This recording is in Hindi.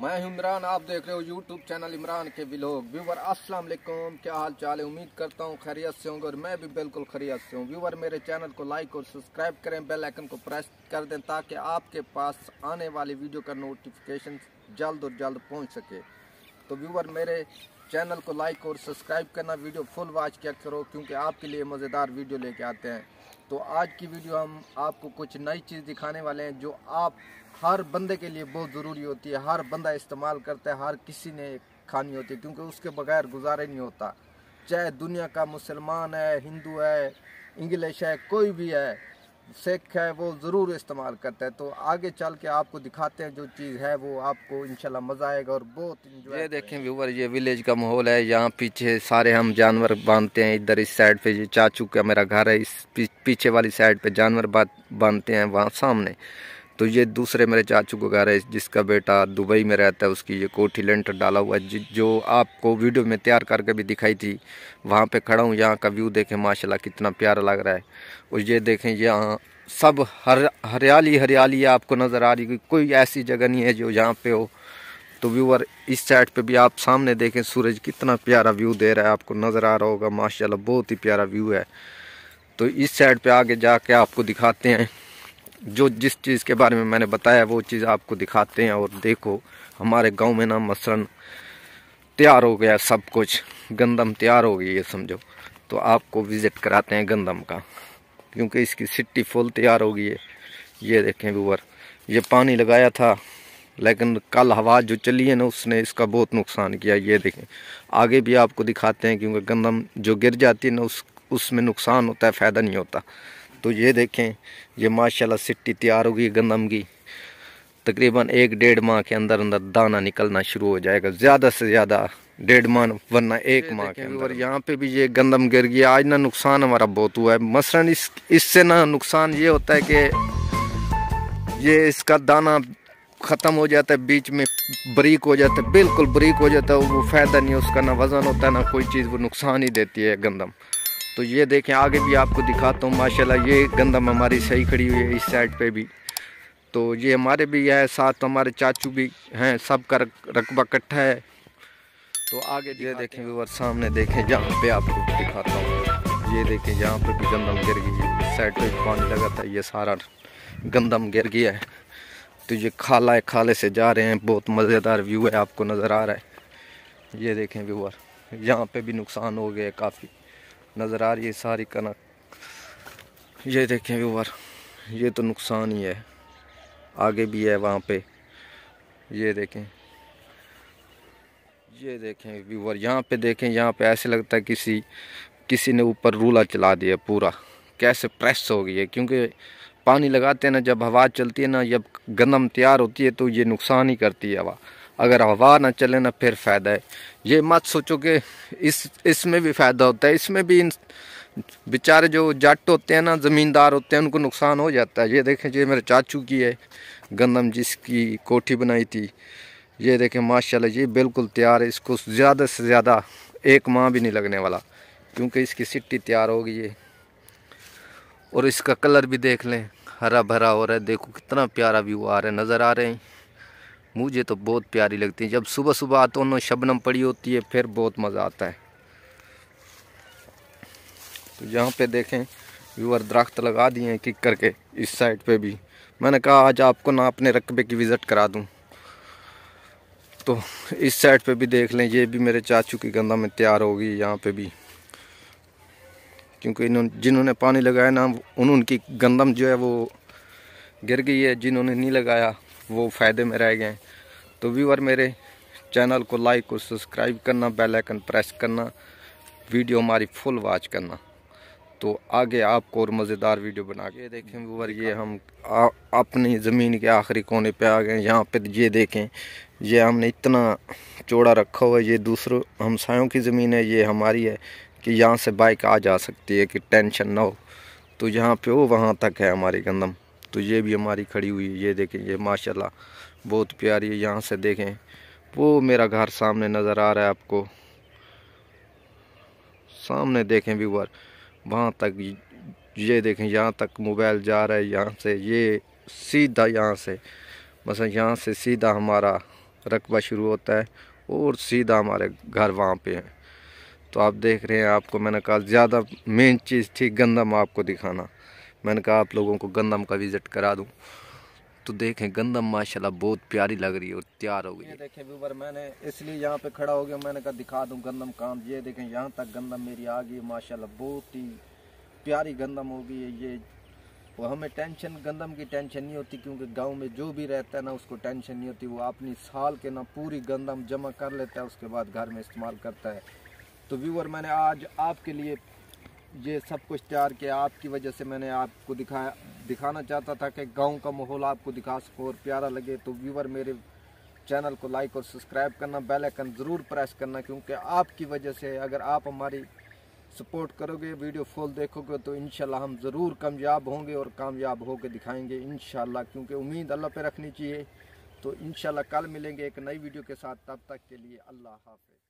मैं इमरान आप देख रहे हो यूट्यूब चैनल इमरान के विलोक व्यूवर अस्सलाम वालेकुम क्या हाल चाल है उम्मीद करता हूँ खैरियत से होंगे और मैं भी बिल्कुल खैरियत से हूँ व्यूवर मेरे चैनल को लाइक और सब्सक्राइब करें बेल आइकन को प्रेस कर दें ताकि आपके पास आने वाली वीडियो का नोटिफिकेशन जल्द और जल्द पहुँच सके तो व्यूवर मेरे चैनल को लाइक और सब्सक्राइब करना वीडियो फुल वॉच किया करो क्योंकि आपके लिए मज़ेदार वीडियो लेके आते हैं तो आज की वीडियो हम आपको कुछ नई चीज़ दिखाने वाले हैं जो आप हर बंदे के लिए बहुत ज़रूरी होती है हर बंदा इस्तेमाल करता है हर किसी ने खानी होती है क्योंकि उसके बगैर गुजारा नहीं होता चाहे दुनिया का मुसलमान है हिंदू है इंग्लिश है कोई भी है सेक है वो ज़रूर इस्तेमाल करता है तो आगे चल के आपको दिखाते हैं जो चीज़ है वो आपको इनशाला मज़ा आएगा और बहुत इंजॉय ये देखें व्यूवर ये विलेज का माहौल है यहाँ पीछे सारे हम जानवर बांधते हैं इधर इस साइड पे ये चाचू का मेरा घर है इस पीछे वाली साइड पे जानवर बांधते हैं वहाँ सामने तो ये दूसरे मेरे चाचू को घर है जिसका बेटा दुबई में रहता है उसकी ये कोठी लेंटर डाला हुआ है जो आपको वीडियो में तैयार करके भी दिखाई थी वहाँ पे खड़ा हूँ यहाँ का व्यू देखें माशाल्लाह कितना प्यारा लग रहा है और ये देखें यहाँ सब हर हरियाली हरियाली आपको नज़र आ रही कोई ऐसी जगह नहीं है जो यहाँ पर हो तो व्यूअर इस साइड पर भी आप सामने देखें सूरज कितना प्यारा व्यू दे रहा है आपको नज़र आ रहा होगा माशा बहुत ही प्यारा व्यू है तो इस साइड पर आगे जा आपको दिखाते हैं जो जिस चीज़ के बारे में मैंने बताया वो चीज़ आपको दिखाते हैं और देखो हमारे गांव में ना मसरन तैयार हो गया सब कुछ गंदम तैयार हो गई है समझो तो आपको विज़िट कराते हैं गंदम का क्योंकि इसकी सिट्टी फुल तैयार हो गई है ये देखें व्यूवर ये पानी लगाया था लेकिन कल हवा जो चली है ना उसने इसका बहुत नुकसान किया ये देखें आगे भी आपको दिखाते हैं क्योंकि गंदम जो गिर जाती है ना उस उसमें नुकसान होता है फ़ायदा नहीं होता तो ये देखें ये माशाल्लाह सिट्टी तैयार होगी गंदम की तकरीबन एक डेढ़ माह के अंदर अंदर दाना निकलना शुरू हो जाएगा ज़्यादा से ज़्यादा डेढ़ माह वरना एक माह के अंदर यहाँ पे भी ये गंदम गिर गया आज ना नुकसान हमारा बहुत हुआ है मसलन इस इससे ना नुकसान ये होता है कि ये इसका दाना ख़त्म हो जाता है बीच में ब्रीक हो जाता है बिल्कुल ब्रीक हो जाता है वो फ़ायदा नहीं उसका ना वज़न होता है ना कोई चीज़ वो नुकसान ही देती है गंदम तो ये देखें आगे भी आपको दिखाता हूँ माशाल्लाह ये गंदम हमारी सही खड़ी हुई है इस साइड पे भी तो ये हमारे भी है साथ हमारे चाचू भी हैं सब का रकबा इकट्ठा है तो आगे ये देखें व्यूवर सामने देखें जहाँ पे आपको दिखाता हूँ ये देखें जहाँ पे भी गंदम गिर गई है इस साइड पर पानी लगा था ये सारा गंदम गिर गया है तो ये खाला है खाले से जा रहे हैं बहुत मज़ेदार व्यू है आपको नज़र आ रहा है ये देखें व्यूवर यहाँ पे भी नुकसान हो गया काफ़ी नज़र आ रही है सारी कनक ये देखें व्यूवर ये तो नुकसान ही है आगे भी है वहाँ पे ये देखें ये देखें व्यूवर यहाँ पे देखें यहाँ पे ऐसे लगता है किसी किसी ने ऊपर रूला चला दिया पूरा कैसे प्रेस हो गई है क्योंकि पानी लगाते हैं ना जब हवा चलती है ना जब गंदम तैयार होती है तो ये नुकसान ही करती है हवा अगर हवा ना चले ना फिर फ़ायदा है ये मत सोचो कि इस इसमें भी फ़ायदा होता है इसमें भी इन बेचारे जो जट होते हैं ना ज़मींदार होते हैं उनको नुकसान हो जाता है ये देखें ये मेरे चाचू की है गंदम जिसकी कोठी बनाई थी ये देखें माशाल्लाह ये बिल्कुल तैयार है इसको ज़्यादा से ज़्यादा एक माह भी नहीं लगने वाला क्योंकि इसकी सिट्टी तैयार हो गई है और इसका कलर भी देख लें हरा भरा हो रहा है देखो कितना प्यारा व्यू आ रहा है नज़र आ रहे हैं मुझे तो बहुत प्यारी लगती है जब सुबह सुबह आते उन्होंने शबनम पड़ी होती है फिर बहुत मज़ा आता है तो यहाँ पे देखें व्यूअर दरख्त लगा दिए हैं किक करके इस साइड पे भी मैंने कहा आज आपको ना अपने रकबे की विज़िट करा दूँ तो इस साइड पे भी देख लें ये भी मेरे चाचू की गंदा में तैयार होगी यहाँ पे भी क्योंकि इन्होंने जिन्होंने पानी लगाया ना उन उनकी गंदम जो है वो गिर गई है जिन्होंने नहीं लगाया वो फ़ायदे में रह गए तो व्यूअर मेरे चैनल को लाइक और सब्सक्राइब करना बेल आइकन प्रेस करना वीडियो हमारी फुल वॉच करना तो आगे आपको और मज़ेदार वीडियो बना के देखें व्यूअर ये हम आ, अपनी ज़मीन के आखिरी कोने पे आ गए यहाँ पे ये देखें ये हमने इतना चौड़ा रखा हुआ है ये दूसरों हमसायों की ज़मीन है ये हमारी है कि यहाँ से बाइक आ जा सकती है कि टेंशन ना हो तो यहाँ पे वो वहाँ तक है हमारी गंदम तो ये भी हमारी खड़ी हुई है ये देखें ये माशाल्लाह बहुत प्यारी है यहाँ से देखें वो मेरा घर सामने नज़र आ रहा है आपको सामने देखें व्यूवर वहाँ तक ये देखें यहाँ तक मोबाइल जा रहा है यहाँ से ये सीधा यहाँ से बस यहाँ से सीधा हमारा रकबा शुरू होता है और सीधा हमारे घर वहाँ पे है तो आप देख रहे हैं आपको मैंने कहा ज़्यादा मेन चीज़ थी गंदम आपको दिखाना मैंने कहा आप लोगों को गंदम का विज़िट करा दूँ तो देखें गंदम माशाल्लाह बहुत प्यारी लग रही है और तैयार हो गई देखें व्यूवर मैंने इसलिए यहाँ पे खड़ा हो गया मैंने कहा दिखा दूँ गंदम काम ये देखें यहाँ तक गंदम मेरी आ गई माशाल्लाह बहुत ही प्यारी गंदम हो गई है ये वो हमें टेंशन गंदम की टेंशन नहीं होती क्योंकि गांव में जो भी रहता है ना उसको टेंशन नहीं होती वो अपनी साल के ना पूरी गंदम जमा कर लेता है उसके बाद घर में इस्तेमाल करता है तो व्यूवर मैंने आज आपके लिए ये सब कुछ तैयार किया आपकी वजह से मैंने आपको दिखाया दिखाना चाहता था कि गांव का माहौल आपको दिखा सको और प्यारा लगे तो व्यूवर मेरे चैनल को लाइक और सब्सक्राइब करना बेल आइकन ज़रूर प्रेस करना क्योंकि आपकी वजह से अगर आप हमारी सपोर्ट करोगे वीडियो फुल देखोगे तो इन हम ज़रूर कामयाब होंगे और कामयाब होकर दिखाएंगे इन क्योंकि उम्मीद अल्लाह पर रखनी चाहिए तो इन कल मिलेंगे एक नई वीडियो के साथ तब तक के लिए अल्लाह हाफि